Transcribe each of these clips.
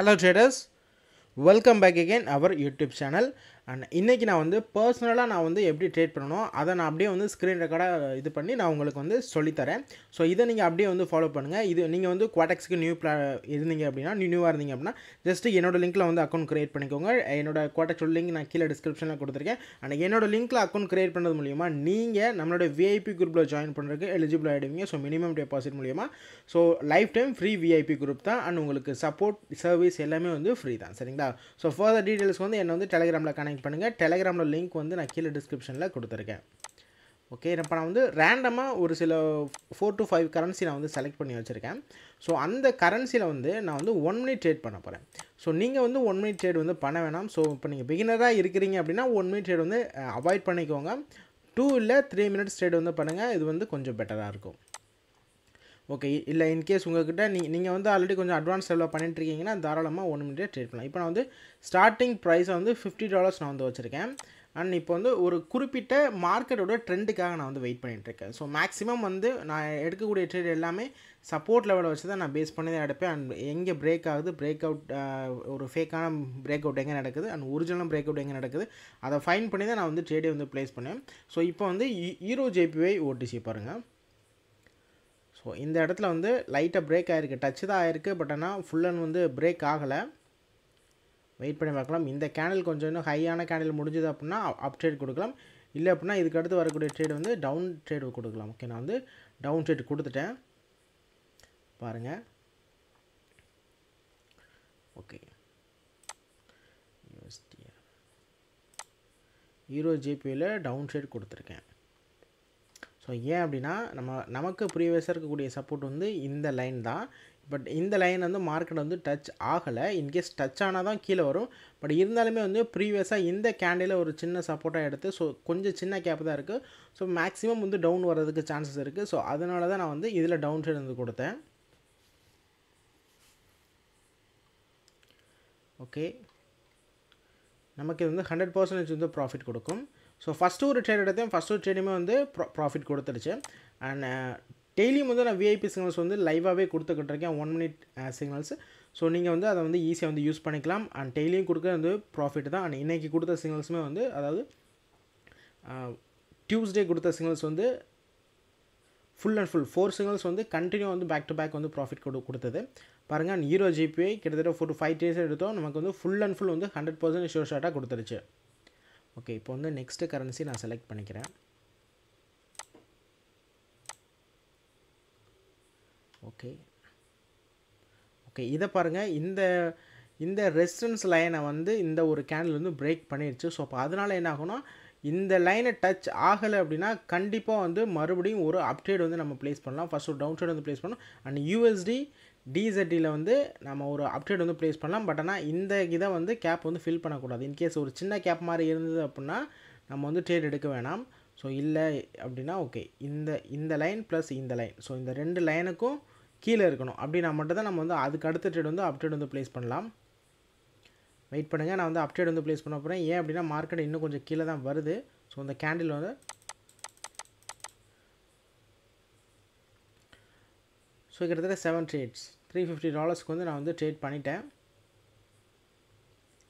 hello traders welcome back again our youtube channel and இன்றைக்கி நான் வந்து பர்சனலாக நான் வந்து எப்படி ட்ரேட் பண்ணணும் அதை நான் அப்படியே வந்து ஸ்க்ரீன் ரெக்கார்டாக இது பண்ணி நான் உங்களுக்கு வந்து சொல்லித்தரேன் ஸோ இதை நீங்கள் அப்படியே வந்து ஃபாலோ பண்ணுங்கள் இது நீங்கள் வந்து குவாடெக்ஸ்க்கு நியூ ப்ளா இருந்தீங்க அப்படின்னா நியூவாக இருந்தீங்க அப்படின்னா ஜஸ்ட்டு என்னோடய லிங்க்கில் வந்து அக்கௌண்ட் க்ரியேட் பண்ணிக்கோங்க என்னோட குவாடெக்ஸோட லிங்க் நான் கீழே டிஸ்கிரிப்ஷனில் கொடுத்துருக்கேன் அண்ட் என்னோட லிங்க்கில் அக்கௌண்ட் க்ரியேட் பண்ணுறது மூலிமா நீங்கள் நம்மளோட விஐபி குரூப்பில் ஜாயின் பண்ணுறதுக்கு எலிஜிபிள் ஆகிடுவீங்க ஸோ மினிமம் டெபாசிட் மூலிமா so life time free VIP group தான் அண்ட் உங்களுக்கு சப்போர்ட் சர்வீஸ் எல்லாமே வந்து ஃப்ரீ தான் சரிங்களா ஸோ ஃபர்தர் டீட்டெயில்ஸ் வந்து என்னை வந்து டெலிகிராமில் கனெக்ட் ஜாயின் பண்ணுங்கள் டெலகிராமில் லிங்க் வந்து நான் கீழே டிஸ்கிரிப்ஷனில் கொடுத்துருக்கேன் ஓகே இப்போ நான் வந்து ரேண்டமாக ஒரு சில ஃபோர் டு ஃபைவ் கரன்சி நான் வந்து செலக்ட் பண்ணி வச்சுருக்கேன் ஸோ அந்த கரன்சியில் வந்து நான் வந்து ஒன் மினிட் ட்ரேட் பண்ண போகிறேன் ஸோ நீங்கள் வந்து ஒன் மினிட் ட்ரேட் வந்து பண்ண வேணாம் ஸோ இப்போ நீங்கள் பிகினராக இருக்கிறீங்க அப்படின்னா ஒன் மினிட் ட்ரேட் வந்து அவாய்ட் பண்ணிக்கோங்க டூ இல்லை த்ரீ மினிட்ஸ் ட்ரேட் வந்து பண்ணுங்கள் இது வந்து கொஞ்சம் பெட்டராக இருக்கும் ஓகே இல்லை இன்கேஸ் உங்கள்கிட்ட நீ நீங்கள் வந்து ஆல்ரெடி கொஞ்சம் அட்வான்ஸ் டெவலப் பண்ணிட்டுருக்கீங்கன்னா தாராளமாக ஒன் மினிட்டே ட்ரேட் பண்ணலாம் இப்போ நான் வந்து ஸ்டார்டிங் ப்ரைஸை வந்து ஃபிஃப்டி டாலர்ஸ் நான் வந்து வச்சுருக்கேன் அண்ட் இப்போ வந்து ஒரு குறிப்பிட்ட மார்க்கெட்டோட ட்ரெண்டுக்காக நான் வந்து வெயிட் பண்ணிகிட்ருக்கேன் ஸோ மேக்ஸிமம் வந்து நான் எடுக்கக்கூடிய ட்ரேட் எல்லாமே சப்போர்ட் லெவலை வச்சு தான் நான் பேஸ் பண்ணி தான் எடுப்பேன் அண்ட் எங்கே பிரேக் ஆகுது பிரேக் அவுட் ஒரு ஃபேக்கான பிரேக் அவுட் எங்கே நடக்குது அண்ட் ஒரிஜினல் பிரேக் அவுட் எங்கே நடக்குது அதை ஃபைன் பண்ணி தான் நான் வந்து ட்ரேடே வந்து ப்ளேஸ் பண்ணேன் ஸோ இப்போ வந்து ஈரோ ஜேபிஐ ஓடிசி பாருங்கள் ஸோ இந்த இடத்துல வந்து லைட்டாக பிரேக் ஆகிருக்கு டச்சு தான் ஆகிருக்கு பட் ஆனால் ஃபுல் அண்ட் வந்து பிரேக் ஆகலை வெயிட் பண்ணி பார்க்கலாம் இந்த கேண்டில் கொஞ்சம் இன்னும் ஹையான கேண்டில் முடிஞ்சது அப்படின்னா அப் ட்ரேட் கொடுக்கலாம் இல்லை அப்படின்னா இதுக்கடுத்து வரக்கூடிய ட்ரேட் வந்து டவுன் ட்ரேட் கொடுக்கலாம் ஓகே நான் வந்து டவுன் ட்ரேட் கொடுத்துட்டேன் பாருங்கள் ஓகே ஹீரோ ஜிபியில் டவுன் ட்ரேட் கொடுத்துருக்கேன் ஸோ ஏன் அப்படின்னா நம்ம நமக்கு ப்ரீவியஸாக இருக்கக்கூடிய சப்போர்ட் வந்து இந்த லைன் தான் பட் இந்த லைன் வந்து மார்க்கெட் வந்து டச் ஆகலை இன்கேஸ் டச் ஆனால் தான் கீழே வரும் பட் இருந்தாலுமே வந்து ப்ரீவியஸாக இந்த கேண்டில் ஒரு சின்ன சப்போர்ட்டாக எடுத்து ஸோ கொஞ்சம் சின்ன கேப் தான் இருக்குது ஸோ மேக்ஸிமம் வந்து டவுன் வர்றதுக்கு சான்சஸ் இருக்குது ஸோ அதனால தான் நான் வந்து இதில் டவுன் சைடு வந்து கொடுத்தேன் ஓகே நமக்கு இது வந்து ஹண்ட்ரட் பர்சன்டேஜ் வந்து ப்ராஃபிட் கொடுக்கும் ஸோ ஃபஸ்ட்டு ஒரு ட்ரேட் எடுத்தேன் ஃபஸ்ட்டு ஒரு ட்ரேடுமே வந்து ப்ரா ப்ராஃபிட் கொடுத்துருச்சு அண்ட் டெய்லியும் வந்து நான் விஐபி சிக்னல்ஸ் வந்து லைவாகவே கொடுத்துக்கிட்டு இருக்கேன் one minute signals uh, so நீங்கள் வந்து அதை வந்து ஈஸியாக வந்து யூஸ் பண்ணிக்கலாம் அண்ட் டெய்லியும் கொடுக்குறது வந்து ப்ராஃபிட் தான் அண்ட் இன்றைக்கி கொடுத்த சிக்னல்ஸுமே வந்து அதாவது டியூஸ்டே uh, கொடுத்த சிக்னல்ஸ் வந்து full and full four signals வந்து கண்டினியூ வந்து பேக் டு பேக் வந்து ப்ராஃபிட் கொடு கொடுத்தது பாருங்கள் அண்ட் ஹீரோ ஜிபிஐ கிட்டத்தட்ட ஃபோர் டு ஃபைவ் டேஸ் எடுத்தோம் நமக்கு வந்து ஃபுல் அண்ட் ஃபுல் வந்து ஹண்ட்ரட் பர்சன்ட் ஷோர் ஷார்ட்டாக கொடுத்துருச்சு ஓகே இப்போ வந்து நெக்ஸ்ட்டு கரன்சி நான் செலக்ட் பண்ணிக்கிறேன் ஓகே ஓகே இதை பாருங்கள் இந்த இந்த ரெசிஸ்டன்ஸ் லைனை வந்து இந்த ஒரு கேண்டில் வந்து பிரேக் பண்ணிடுச்சு ஸோ அப்போ அதனால் என்ன ஆகும்னா இந்த லைனை டச் ஆகலை அப்படின்னா கண்டிப்பாக வந்து மறுபடியும் ஒரு அப்டேட் வந்து நம்ம ப்ளேஸ் பண்ணலாம் ஃபஸ்ட் ஒரு டவுன் சைடு வந்து ப்ளேஸ் பண்ணலாம் அண்ட் யூஎஸ்டி டிசட்டியில் வந்து நம்ம ஒரு அப்டேட் வந்து ப்ளேஸ் பண்ணலாம் பட் ஆனால் இந்த இதை வந்து கேப் வந்து ஃபில் பண்ணக்கூடாது இன்கேஸ் ஒரு சின்ன கேப் மாதிரி இருந்தது அப்படின்னா நம்ம வந்து ட்ரேட் எடுக்க வேணாம் ஸோ இல்லை அப்படின்னா ஓகே இந்த இந்த லைன் ப்ளஸ் இந்த லைன் ஸோ இந்த ரெண்டு லைனுக்கும் கீழே இருக்கணும் அப்படின்னா மட்டும் தான் நம்ம வந்து அதுக்கு அடுத்த ட்ரேட் வந்து அப்டேட் வந்து ப்ளேஸ் பண்ணலாம் வெயிட் பண்ணுங்கள் நான் வந்து அப்டேட் வந்து ப்ளேஸ் பண்ண போகிறேன் ஏன் அப்படின்னா மார்க்கெட் இன்னும் கொஞ்சம் கீழே தான் வருது ஸோ அந்த கேண்டில் வந்து ஸோ கிட்டத்தட்ட செவன் ட்ரேட்ஸ் த்ரீ ஃபிஃப்டி டாலர்ஸ்க்கு வந்து நான் வந்து ட்ரேட் பண்ணிட்டேன்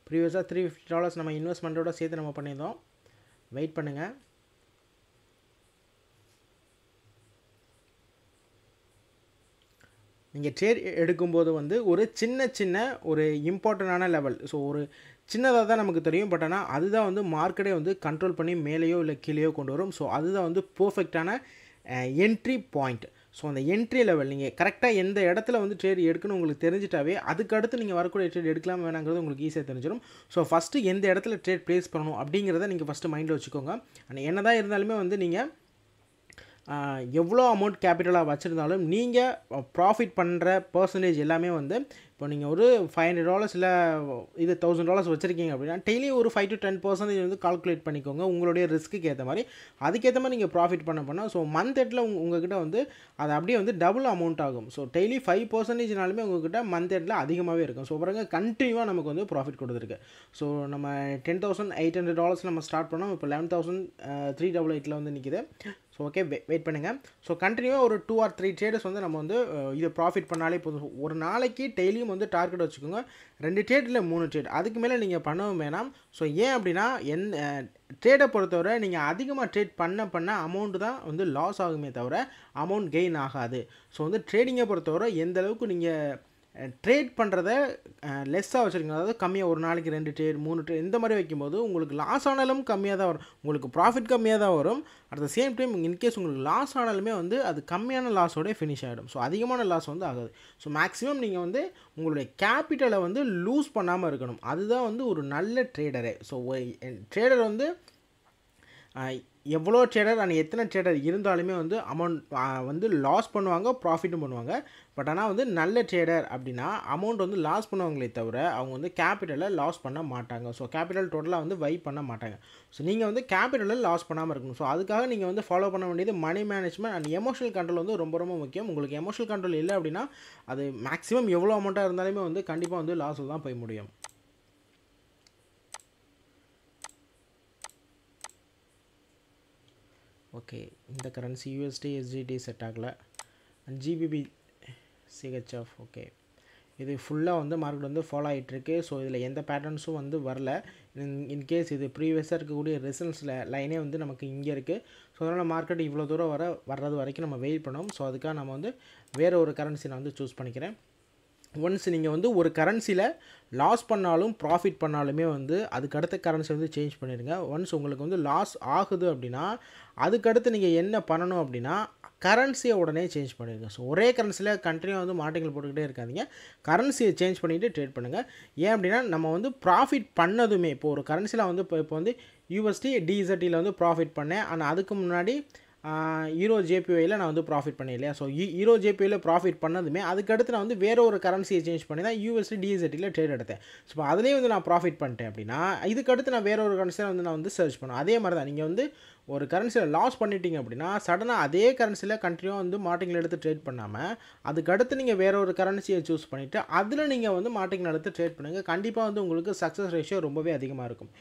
ப்ரீவியஸாக த்ரீ ஃபிஃப்டி டாலர்ஸ் நம்ம இன்வெஸ்ட்மெண்ட்டோட சேர்த்து நம்ம பண்ணியிருந்தோம் வெயிட் பண்ணுங்கள் நீங்கள் ட்ரேட் எடுக்கும்போது வந்து ஒரு சின்ன சின்ன ஒரு இம்பார்ட்டண்டான லெவல் ஸோ ஒரு சின்னதாக தான் நமக்கு தெரியும் பட் ஆனால் அதுதான் வந்து மார்க்கெட்டே வந்து கண்ட்ரோல் பண்ணி மேலேயோ இல்லை கீழேயோ கொண்டு வரும் ஸோ அதுதான் வந்து பர்ஃபெக்டான என்ட்ரி பாயிண்ட் ஸோ அந்த என்ட்ரி லெவல் நீங்கள் கரெக்டாக எந்த இடத்துல வந்து ட்ரேட் எடுக்கணும்னு உங்களுக்கு தெரிஞ்சிட்டாவே அதுக்கடுத்து நீங்கள் வரக்கூடிய ட்ரேட் எடுக்கலாம் வேணாங்கிறது உங்களுக்கு ஈஸியாக தெரிஞ்சிடும் ஸோ ஃபஸ்ட்டு எந்த இடத்துல ட்ரேட் ப்ளேஸ் பண்ணணும் அப்படிங்கிறத நீங்கள் ஃபஸ்ட்டு மைண்டில் வச்சுக்கோங்க ஆனால் என்ன தான் இருந்தாலுமே வந்து நீங்கள் எவ்வளோ அமௌண்ட் கேபிட்டலாக வச்சுருந்தாலும் நீங்கள் ப்ராஃபிட் பண்ணுற பர்சன்டேஜ் எல்லாமே வந்து இப்போ நீங்கள் ஒரு ஃபைவ் ஹண்ட்ரட் டாலர்ஸ் இல்லை இது தௌசண்ட் டாலர்ஸ் வச்சுருக்கீங்க அப்படின்னா டெய்லி ஒரு ஃபைவ் டு டென் பர்சன்டேஜ் வந்து கால்குலேட் பண்ணிக்கோங்க உங்களுடைய ரிஸ்க்கு ஏற்ற மாதிரி அதுக்கேற்ற மாதிரி நீங்கள் ப்ராஃபிட் பண்ண போனால் ஸோ மந்த் எட்டில் உங் உங்ககிட்ட வந்து அது அப்படியே வந்து டபுள் அமௌண்ட் ஆகும் ஸோ டெய்லி ஃபைவ் பர்சன்டேஜ்னாலுமே உங்ககிட்ட மந்த் எட்டில் அதிகமாகவே இருக்கும் ஸோ பாருங்க கண்டினியூவாக நமக்கு வந்து ப்ராஃபிட் கொடுத்துருக்கு ஸோ நம்ம ten thousand eight hundred dollars நம்ம ஸ்டார்ட் பண்ணோம் இப்போ லெவன் தௌசண்ட் த்ரீ டபுள் எயிட்டில் வந்து நிற்கிது ஸோ ஓகே வெயிட் பண்ணுங்கள் ஸோ கண்டினியூவாக ஒரு டூ ஆர் த்ரீ ட்ரேடர்ஸ் வந்து நம்ம வந்து uh, இது ப்ராஃபிட் பண்ணாலே போதும் ஒரு நாளைக்கு டெய்லியும் வந்து டார்கெட் வச்சுக்கோங்க ரெண்டு ட்ரேட் இல்லை மூணு ட்ரேட் அதுக்கு மேலே நீங்கள் பண்ணவும் வேணாம் ஸோ ஏன் அப்படின்னா என் ட்ரேடை பொறுத்தவரை நீங்கள் அதிகமாக ட்ரேட் பண்ண பண்ண அமௌண்ட்டு தான் வந்து லாஸ் ஆகுமே தவிர அமௌண்ட் கெயின் ஆகாது ஸோ வந்து ட்ரேடிங்கை பொறுத்தவரை எந்த அளவுக்கு நீங்கள் ட்ரேட் பண்ணுறத லெஸ்ஸாக வச்சுருக்கீங்க அதாவது கம்மியாக ஒரு நாளைக்கு ரெண்டு ட்ரேட் மூணு ட்ரேட் இந்த மாதிரி வைக்கும்போது உங்களுக்கு லாஸ் ஆனாலும் கம்மியாக தான் வரும் உங்களுக்கு ப்ராஃபிட் கம்மியாக தான் வரும் at the same time in case உங்களுக்கு லாஸ் ஆனாலுமே வந்து அது கம்மியான லாஸோடய ஃபினிஷ் ஆகிடும் ஸோ அதிகமான லாஸ் வந்து ஆகாது ஸோ மேக்ஸிமம் நீங்கள் வந்து உங்களுடைய கேபிட்டலை வந்து லூஸ் பண்ணாமல் இருக்கணும் அதுதான் வந்து ஒரு நல்ல ட்ரேடரே ஸோ ட்ரேடர் வந்து எவ்வளோ ட்ரேடர் அண்ட் எத்தனை ட்ரேடர் இருந்தாலுமே வந்து அமௌண்ட் வந்து லாஸ் பண்ணுவாங்க ப்ராஃபிட்டும் பண்ணுவாங்க பட் ஆனால் வந்து நல்ல ட்ரேடர் அப்படின்னா அமௌண்ட் வந்து லாஸ் பண்ணுவாங்களே தவிர அவங்க வந்து கேபிட்டலை லாஸ் பண்ண மாட்டாங்க ஸோ கேபிட்டல் டோட்டலாக வந்து வை பண்ண மாட்டாங்க ஸோ நீங்கள் வந்து கேபிட்டலை லாஸ் பண்ணாமல் இருக்கணும் ஸோ அதுக்காக நீங்கள் வந்து ஃபாலோ பண்ண வேண்டியது money management and emotional control வந்து ரொம்ப ரொம்ப முக்கியம் உங்களுக்கு எமோஷனல் கண்ட்ரோல் இல்லை அப்படின்னா அது மேக்ஸிமம் எவ்வளோ அமௌண்ட்டாக இருந்தாலுமே வந்து கண்டிப்பாக வந்து லாஸில் தான் போய் முடியும் ஓகே இந்த கரன்சி யூஎஸ்டி எஸ்ஜிடி செட் ஆகலை அண்ட் ஜிபிபி சிஹெச்எஃப் ஓகே இது ஃபுல்லாக வந்து மார்க்கெட் வந்து ஃபாலோ ஆகிட்டுருக்கு ஸோ இதில் எந்த பேட்டர்ன்ஸும் வந்து வரல இன் இன்கேஸ் இது ப்ரீவியஸாக இருக்கக்கூடிய ரிசல்ட்ஸில் லைனே வந்து நமக்கு இங்கே இருக்குது ஸோ அதனால் மார்க்கெட் இவ்வளோ தூரம் வர வர்றது வரைக்கும் நம்ம வெயிட் பண்ணோம் ஸோ அதுக்காக நம்ம வந்து வேறு ஒரு கரன்சி நான் வந்து சூஸ் பண்ணிக்கிறேன் ஒன்ஸ் நீங்கள் வந்து ஒரு கரன்சியில் லாஸ் பண்ணாலும் ப்ராஃபிட் பண்ணாலுமே வந்து அதுக்கடுத்த கரன்சி வந்து சேஞ்ச் பண்ணிடுங்க ஒன்ஸ் உங்களுக்கு வந்து லாஸ் ஆகுது அப்படின்னா அதுக்கடுத்து நீங்கள் என்ன பண்ணணும் அப்படின்னா கரன்சியை உடனே சேஞ்ச் பண்ணிடுங்க ஸோ ஒரே கரன்சியில் கண்ட்ரியாக வந்து மாட்டிகள் போட்டுக்கிட்டே இருக்காதிங்க கரன்சியை சேஞ்ச் பண்ணிவிட்டு ட்ரேட் பண்ணுங்கள் ஏன் அப்படின்னா நம்ம வந்து ப்ராஃபிட் பண்ணதுமே இப்போ ஒரு கரன்சியில் வந்து இப்போ இப்போ வந்து யூஎஸ்டி டிஇசட்டியில் வந்து ப்ராஃபிட் பண்ணேன் ஆனால் அதுக்கு முன்னாடி ஈரோ ஜேபிஒயில் நான் வந்து ப்ராஃபிட் பண்ணி இல்லையா ஸோ ஈரோ ஜேபிஒயில் ப்ராஃபிட் பண்ணதுமே அதுக்கடுத்து நான் வந்து வேறு ஒரு கரன்சியை சேஞ்ச் பண்ணி தான் யூஎஸ்டி டிஎஸ்எட்டியில் ட்ரேட் எடுத்தேன் ஸோ அதுலேயும் வந்து நான் ப்ராஃபிட் பண்ணிட்டேன் அப்படின்னா இதுக்கடுத்து நான் வேறு ஒரு கரன்சியில் வந்து நான் வந்து சர்ச் பண்ணுவேன் அதே மாதிரி தான் நீங்கள் வந்து ஒரு கரன்சியில் லாஸ் பண்ணிட்டீங்க அப்படின்னா சடனாக அதே கரன்சியில் கண்ட்ரியும் வந்து மார்ட்டிங்கில் எடுத்து ட்ரேட் பண்ணாமல் அதுக்கடுத்து நீங்கள் வேறு ஒரு கரன்சியை சூஸ் பண்ணிவிட்டு அதில் நீங்கள் வந்து மார்ட்டிங்கில் எடுத்து ட்ரேட் பண்ணுங்கள் கண்டிப்பாக வந்து உங்களுக்கு சக்ஸஸ் ரேஷியோ ரொம்பவே அதிகமாக இருக்கும்